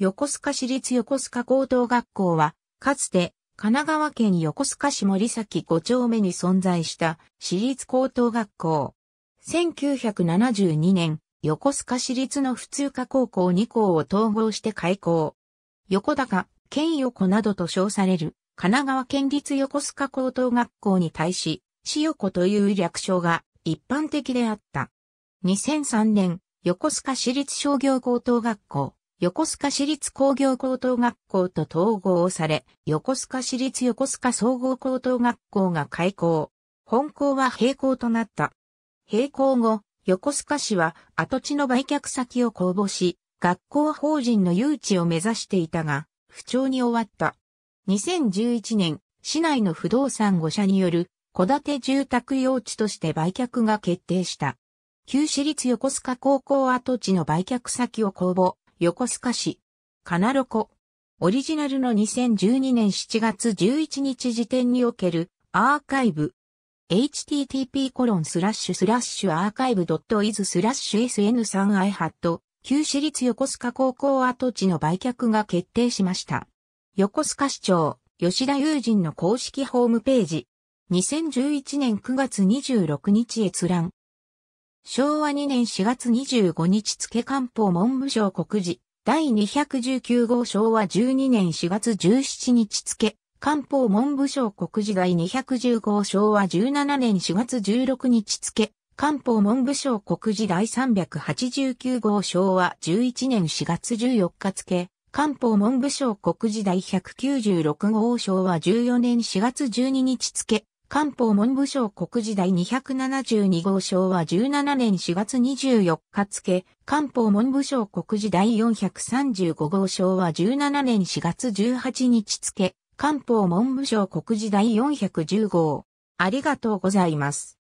横須賀市立横須賀高等学校は、かつて、神奈川県横須賀市森崎5丁目に存在した市立高等学校。1972年、横須賀市立の普通科高校2校を統合して開校。横高、県横などと称される神奈川県立横須賀高等学校に対し、市横という略称が一般的であった。2003年、横須賀市立商業高等学校、横須賀市立工業高等学校と統合され、横須賀市立横須賀総合高等学校が開校。本校は閉校となった。閉校後、横須賀市は跡地の売却先を公募し、学校法人の誘致を目指していたが、不調に終わった。2011年、市内の不動産5社による戸建て住宅用地として売却が決定した。旧市立横須賀高校跡地の売却先を公募、横須賀市、カナロコ。オリジナルの2012年7月11日時点におけるアーカイブ。http コロンスラッシュスラッシュアーカイブドットイズスラッシュ sn3i ハット旧市立横須賀高校跡地の売却が決定しました。横須賀市長、吉田友人の公式ホームページ。2011年9月26日閲覧。昭和2年4月25日付官報文部省告示、第219号昭和12年4月17日付、官報文部省告示第210号昭和17年4月16日付、官報文部省告示第389号昭和11年4月14日付、官報文部省告示第196号昭和14年4月12日付、官報文部省国時代272号昭は17年4月24日付、官報文部省国時代435号昭は17年4月18日付、官報文部省国時代410号。ありがとうございます。